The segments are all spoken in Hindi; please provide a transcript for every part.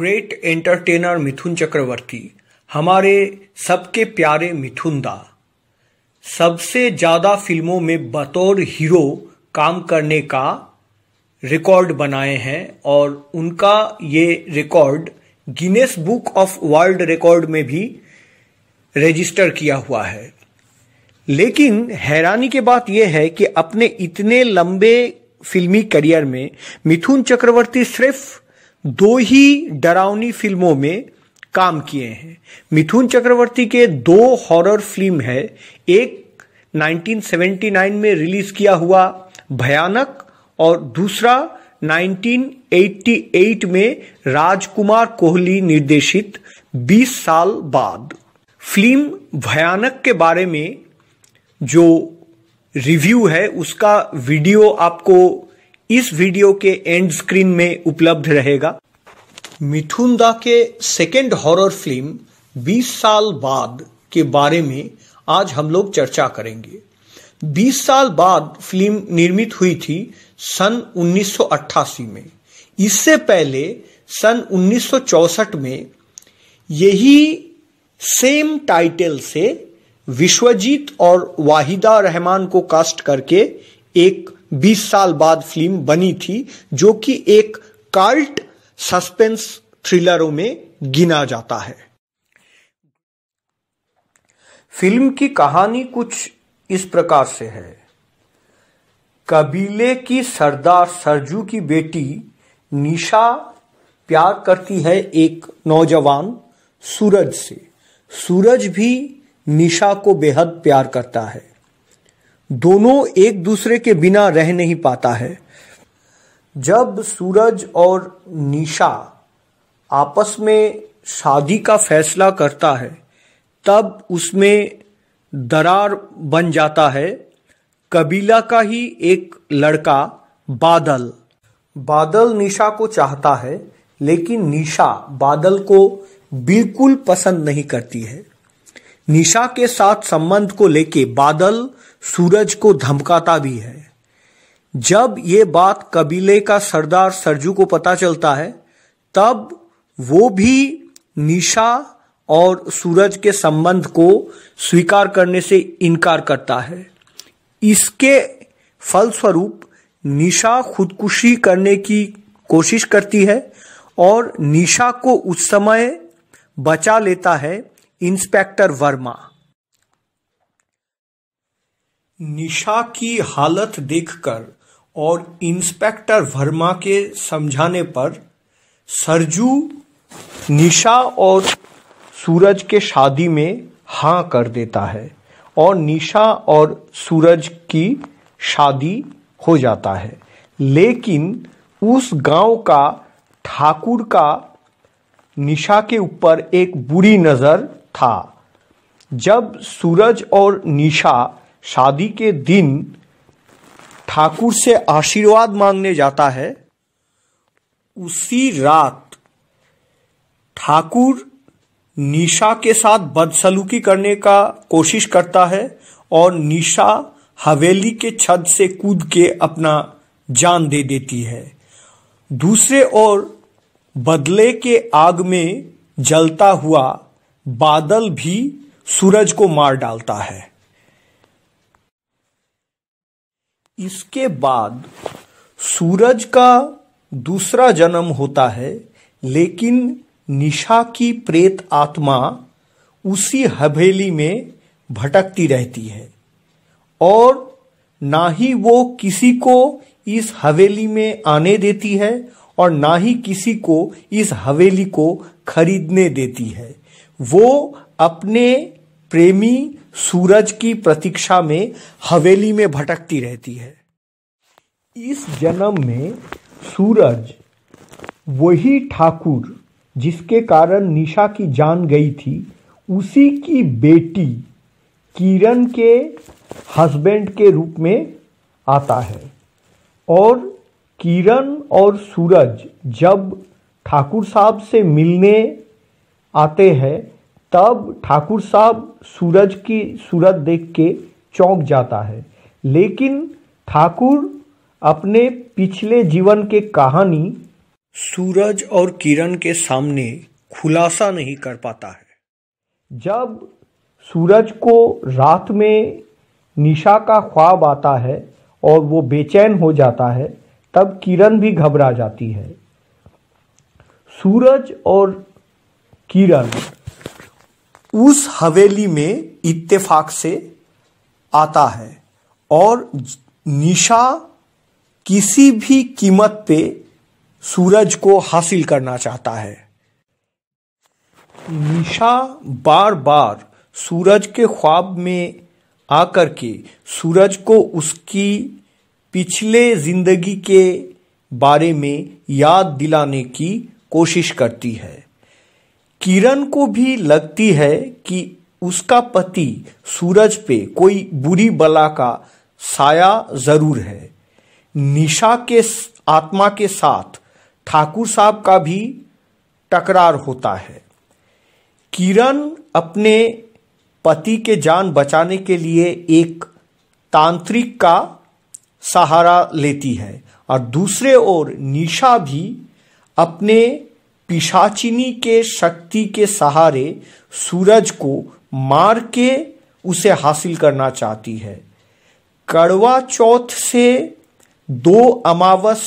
ग्रेट एंटरटेनर मिथुन चक्रवर्ती हमारे सबके प्यारे मिथुन दा सबसे ज़्यादा फिल्मों में बतौर हीरो काम करने का रिकॉर्ड बनाए हैं और उनका ये record Guinness book of world record में भी रजिस्टर किया हुआ है लेकिन हैरानी की बात यह है कि अपने इतने लंबे फिल्मी करियर में मिथुन चक्रवर्ती सिर्फ दो ही डरावनी फिल्मों में काम किए हैं मिथुन चक्रवर्ती के दो हॉरर फिल्म है एक 1979 में रिलीज किया हुआ भयानक और दूसरा 1988 में राजकुमार कोहली निर्देशित 20 साल बाद फिल्म भयानक के बारे में जो रिव्यू है उसका वीडियो आपको इस वीडियो के एंड स्क्रीन में उपलब्ध रहेगा मिथुन दा के सेकेंड हॉरर फिल्म 20 साल बाद के बारे में आज हम लोग चर्चा करेंगे 20 साल बाद फिल्म निर्मित हुई थी सन 1988 में इससे पहले सन 1964 में यही सेम टाइटल से विश्वजीत और वाहिदा रहमान को कास्ट करके एक 20 साल बाद फिल्म बनी थी जो कि एक कार्ट सस्पेंस थ्रिलरों में गिना जाता है फिल्म की कहानी कुछ इस प्रकार से है कबीले की सरदार सरजू की बेटी निशा प्यार करती है एक नौजवान सूरज से सूरज भी निशा को बेहद प्यार करता है दोनों एक दूसरे के बिना रह नहीं पाता है जब सूरज और निशा आपस में शादी का फैसला करता है तब उसमें दरार बन जाता है कबीला का ही एक लड़का बादल बादल निशा को चाहता है लेकिन निशा बादल को बिल्कुल पसंद नहीं करती है निशा के साथ संबंध को लेके बादल सूरज को धमकाता भी है जब ये बात कबीले का सरदार सरजू को पता चलता है तब वो भी निशा और सूरज के संबंध को स्वीकार करने से इनकार करता है इसके फलस्वरूप निशा खुदकुशी करने की कोशिश करती है और निशा को उस समय बचा लेता है इंस्पेक्टर वर्मा निशा की हालत देखकर और इंस्पेक्टर वर्मा के समझाने पर सरजू निशा और सूरज के शादी में हाँ कर देता है और निशा और सूरज की शादी हो जाता है लेकिन उस गांव का ठाकुर का निशा के ऊपर एक बुरी नज़र था जब सूरज और निशा शादी के दिन ठाकुर से आशीर्वाद मांगने जाता है उसी रात ठाकुर निशा के साथ बदसलूकी करने का कोशिश करता है और निशा हवेली के छत से कूद के अपना जान दे देती है दूसरे ओर बदले के आग में जलता हुआ बादल भी सूरज को मार डालता है इसके बाद सूरज का दूसरा जन्म होता है लेकिन निशा की प्रेत आत्मा उसी हवेली में भटकती रहती है और ना ही वो किसी को इस हवेली में आने देती है और ना ही किसी को इस हवेली को खरीदने देती है वो अपने प्रेमी सूरज की प्रतीक्षा में हवेली में भटकती रहती है इस जन्म में सूरज वही ठाकुर जिसके कारण निशा की जान गई थी उसी की बेटी किरण के हस्बैंड के रूप में आता है और किरण और सूरज जब ठाकुर साहब से मिलने आते हैं तब ठाकुर साहब सूरज की सूरत देख के चौंक जाता है लेकिन ठाकुर अपने पिछले जीवन के कहानी सूरज और किरण के सामने खुलासा नहीं कर पाता है जब सूरज को रात में निशा का ख्वाब आता है और वो बेचैन हो जाता है तब किरण भी घबरा जाती है सूरज और किरण उस हवेली में इत्तेफाक से आता है और निशा किसी भी कीमत पे सूरज को हासिल करना चाहता है निशा बार बार सूरज के ख्वाब में आकर के सूरज को उसकी पिछले जिंदगी के बारे में याद दिलाने की कोशिश करती है किरण को भी लगती है कि उसका पति सूरज पे कोई बुरी बला का साया जरूर है निशा के आत्मा के साथ ठाकुर साहब का भी टकरार होता है किरण अपने पति के जान बचाने के लिए एक तांत्रिक का सहारा लेती है और दूसरे ओर निशा भी अपने पिशाचिनी के शक्ति के सहारे सूरज को मार के उसे हासिल करना चाहती है करवा चौथ से दो अमावस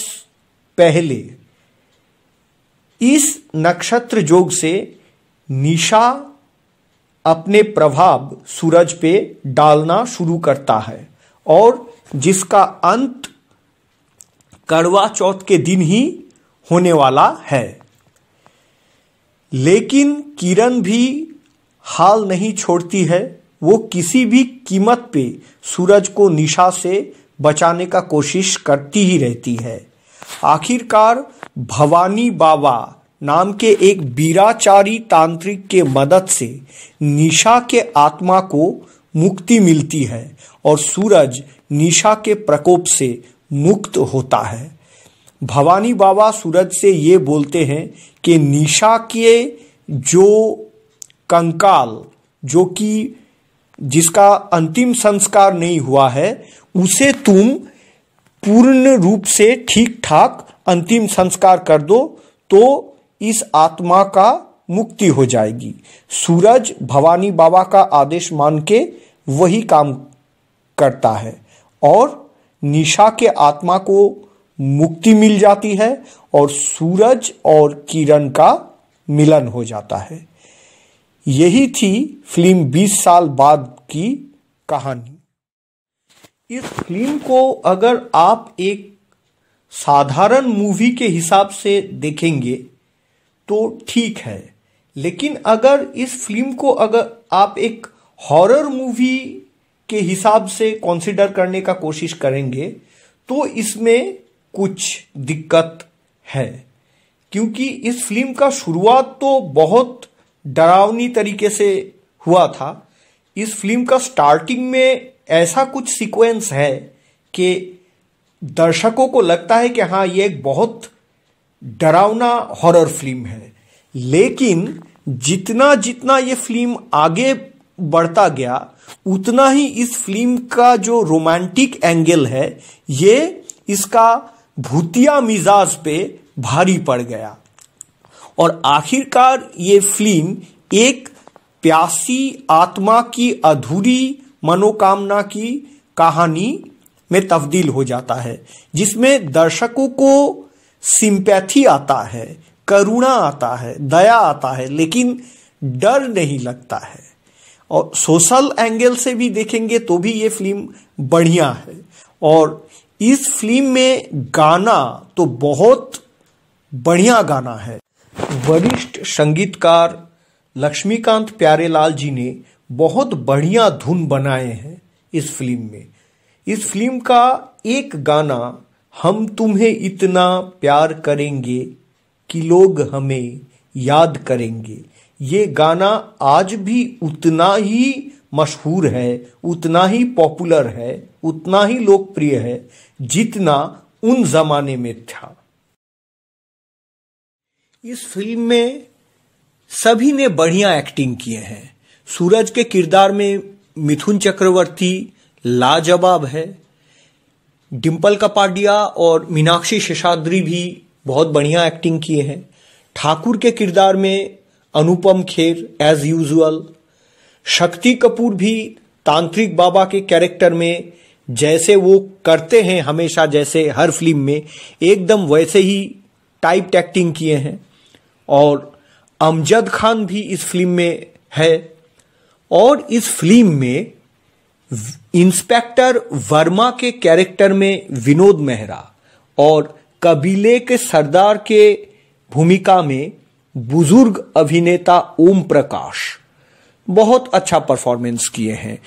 पहले इस नक्षत्र जोग से निशा अपने प्रभाव सूरज पे डालना शुरू करता है और जिसका अंत करवा चौथ के दिन ही होने वाला है लेकिन किरण भी हाल नहीं छोड़ती है वो किसी भी कीमत पे सूरज को निशा से बचाने का कोशिश करती ही रहती है आखिरकार भवानी बाबा नाम के एक बीराचारी तांत्रिक के मदद से निशा के आत्मा को मुक्ति मिलती है और सूरज निशा के प्रकोप से मुक्त होता है भवानी बाबा सूरज से ये बोलते हैं कि निशा के जो कंकाल जो कि जिसका अंतिम संस्कार नहीं हुआ है उसे तुम पूर्ण रूप से ठीक ठाक अंतिम संस्कार कर दो तो इस आत्मा का मुक्ति हो जाएगी सूरज भवानी बाबा का आदेश मान के वही काम करता है और निशा के आत्मा को मुक्ति मिल जाती है और सूरज और किरण का मिलन हो जाता है यही थी फिल्म 20 साल बाद की कहानी इस फिल्म को अगर आप एक साधारण मूवी के हिसाब से देखेंगे तो ठीक है लेकिन अगर इस फिल्म को अगर आप एक हॉरर मूवी के हिसाब से कंसीडर करने का कोशिश करेंगे तो इसमें कुछ दिक्कत है क्योंकि इस फिल्म का शुरुआत तो बहुत डरावनी तरीके से हुआ था इस फिल्म का स्टार्टिंग में ऐसा कुछ सीक्वेंस है कि दर्शकों को लगता है कि हाँ ये एक बहुत डरावना हॉरर फिल्म है लेकिन जितना जितना ये फिल्म आगे बढ़ता गया उतना ही इस फिल्म का जो रोमांटिक एंगल है ये इसका भूतिया मिजाज पे भारी पड़ गया और आखिरकार ये फिल्म एक प्यासी आत्मा की अधूरी मनोकामना की कहानी में तब्दील हो जाता है जिसमें दर्शकों को सिंपैथी आता है करुणा आता है दया आता है लेकिन डर नहीं लगता है और सोशल एंगल से भी देखेंगे तो भी ये फिल्म बढ़िया है और इस फिल्म में गाना तो बहुत बढ़िया गाना है वरिष्ठ संगीतकार लक्ष्मीकांत प्यारेलाल जी ने बहुत बढ़िया धुन बनाए हैं इस फिल्म में इस फिल्म का एक गाना हम तुम्हें इतना प्यार करेंगे कि लोग हमें याद करेंगे ये गाना आज भी उतना ही मशहूर है उतना ही पॉपुलर है उतना ही लोकप्रिय है जितना उन जमाने में था इस फिल्म में सभी ने बढ़िया एक्टिंग किए हैं सूरज के किरदार में मिथुन चक्रवर्ती लाजवाब है डिम्पल कपाडिया और मीनाक्षी शेषाद्री भी बहुत बढ़िया एक्टिंग किए हैं ठाकुर के किरदार में अनुपम खेर एज यूजुअल शक्ति कपूर भी तांत्रिक बाबा के कैरेक्टर में जैसे वो करते हैं हमेशा जैसे हर फिल्म में एकदम वैसे ही टाइप एक्टिंग किए हैं और अमजद खान भी इस फिल्म में है और इस फिल्म में इंस्पेक्टर वर्मा के कैरेक्टर में विनोद मेहरा और कबीले के सरदार के भूमिका में बुजुर्ग अभिनेता ओम प्रकाश बहुत अच्छा परफॉर्मेंस किए हैं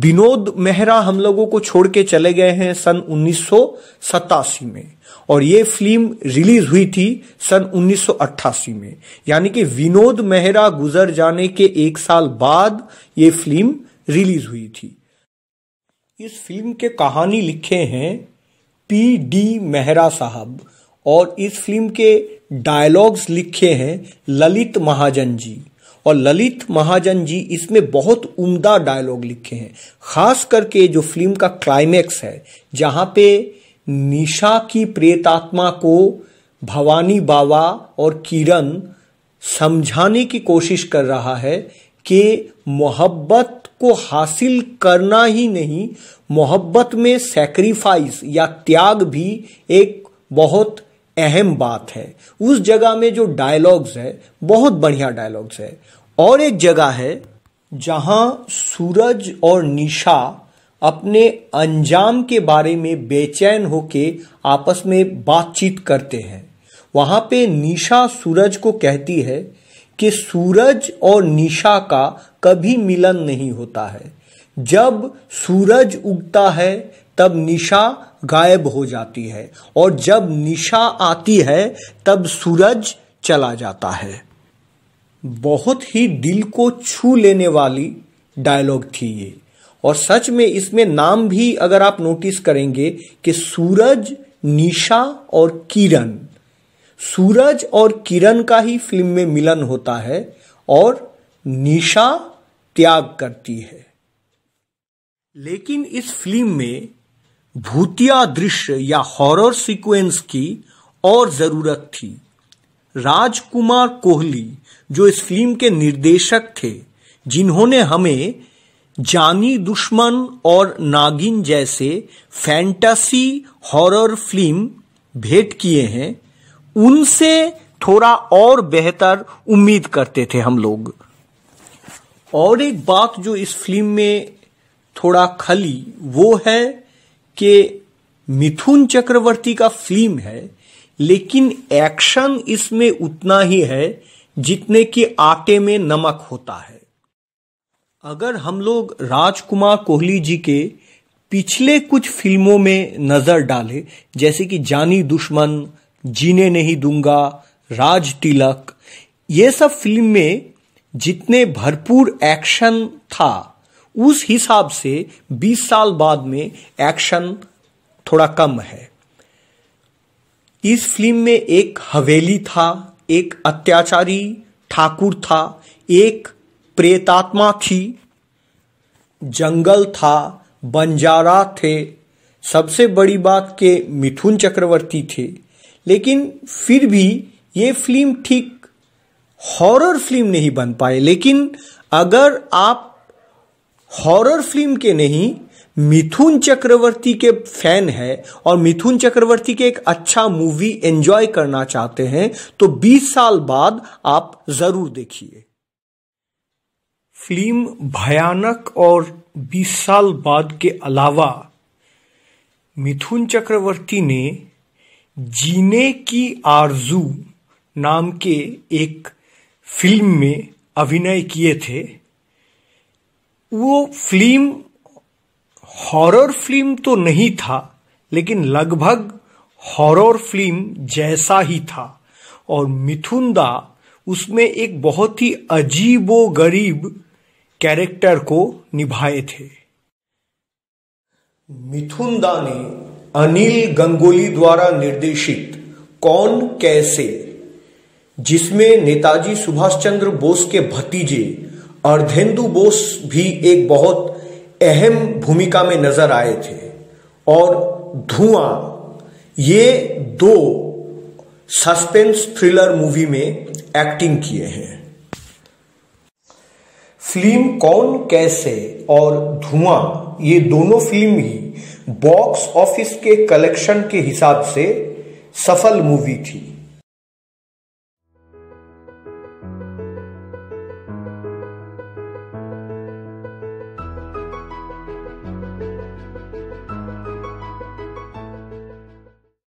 विनोद मेहरा हम लोगों को छोड़ के चले गए हैं सन उन्नीस में और ये फिल्म रिलीज हुई थी सन उन्नीस में यानी कि विनोद मेहरा गुजर जाने के एक साल बाद ये फिल्म रिलीज हुई थी इस फिल्म के कहानी लिखे हैं पी डी मेहरा साहब और इस फिल्म के डायलॉग्स लिखे हैं ललित महाजन जी और ललित महाजन जी इसमें बहुत उम्दा डायलॉग लिखे हैं खास करके जो फिल्म का क्लाइमैक्स है जहाँ पे निशा की प्रेतात्मा को भवानी बाबा और किरण समझाने की कोशिश कर रहा है कि मोहब्बत को हासिल करना ही नहीं मोहब्बत में सेक्रीफाइस या त्याग भी एक बहुत अहम बात है उस जगह में जो डायलॉग्स है बहुत बढ़िया डायलॉग्स है और एक जगह है जहां सूरज और निशा अपने अंजाम के बारे में बेचैन होके आपस में बातचीत करते हैं वहां पे निशा सूरज को कहती है कि सूरज और निशा का कभी मिलन नहीं होता है जब सूरज उगता है तब निशा गायब हो जाती है और जब निशा आती है तब सूरज चला जाता है बहुत ही दिल को छू लेने वाली डायलॉग थी ये और सच में इसमें नाम भी अगर आप नोटिस करेंगे कि सूरज निशा और किरण सूरज और किरण का ही फिल्म में मिलन होता है और निशा त्याग करती है लेकिन इस फिल्म में भूतिया दृश्य या हॉरर सीक्वेंस की और जरूरत थी राजकुमार कोहली जो इस फिल्म के निर्देशक थे जिन्होंने हमें जानी दुश्मन और नागिन जैसे फैंटासी हॉरर फिल्म भेंट किए हैं उनसे थोड़ा और बेहतर उम्मीद करते थे हम लोग और एक बात जो इस फिल्म में थोड़ा खली वो है कि मिथुन चक्रवर्ती का फिल्म है लेकिन एक्शन इसमें उतना ही है जितने कि आटे में नमक होता है अगर हम लोग राजकुमार कोहली जी के पिछले कुछ फिल्मों में नजर डाले जैसे कि जानी दुश्मन जीने नहीं दूंगा राज तिलक ये सब फिल्म में जितने भरपूर एक्शन था उस हिसाब से 20 साल बाद में एक्शन थोड़ा कम है इस फिल्म में एक हवेली था एक अत्याचारी ठाकुर था एक प्रेतात्मा थी जंगल था बंजारा थे सबसे बड़ी बात के मिथुन चक्रवर्ती थे लेकिन फिर भी ये फिल्म ठीक हॉरर फिल्म नहीं बन पाए लेकिन अगर आप हॉरर फिल्म के नहीं मिथुन चक्रवर्ती के फैन है और मिथुन चक्रवर्ती के एक अच्छा मूवी एंजॉय करना चाहते हैं तो 20 साल बाद आप जरूर देखिए फिल्म भयानक और 20 साल बाद के अलावा मिथुन चक्रवर्ती ने जीने की आरजू नाम के एक फिल्म में अभिनय किए थे वो फिल्म हॉरर फिल्म तो नहीं था लेकिन लगभग हॉरर फिल्म जैसा ही था और मिथुन दा उसमें एक बहुत ही अजीबो गरीब कैरेक्टर को निभाए थे मिथुन दा ने अनिल गंगोली द्वारा निर्देशित कौन कैसे जिसमें नेताजी सुभाष चंद्र बोस के भतीजे अर्धेंदु बोस भी एक बहुत अहम भूमिका में नजर आए थे और धुआं ये दो सस्पेंस थ्रिलर मूवी में एक्टिंग किए हैं फिल्म कौन कैसे और धुआं ये दोनों फिल्म ही बॉक्स ऑफिस के कलेक्शन के हिसाब से सफल मूवी थी